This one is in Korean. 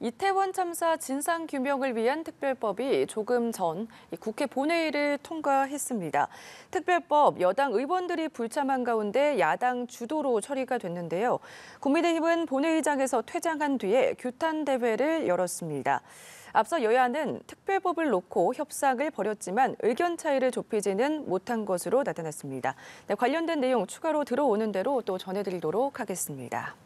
이태원 참사 진상 규명을 위한 특별법이 조금 전 국회 본회의를 통과했습니다. 특별법 여당 의원들이 불참한 가운데 야당 주도로 처리가 됐는데요. 국민의힘은 본회의장에서 퇴장한 뒤에 규탄 대회를 열었습니다. 앞서 여야는 특별법을 놓고 협상을 벌였지만 의견 차이를 좁히지는 못한 것으로 나타났습니다. 네, 관련된 내용 추가로 들어오는 대로 또 전해드리도록 하겠습니다.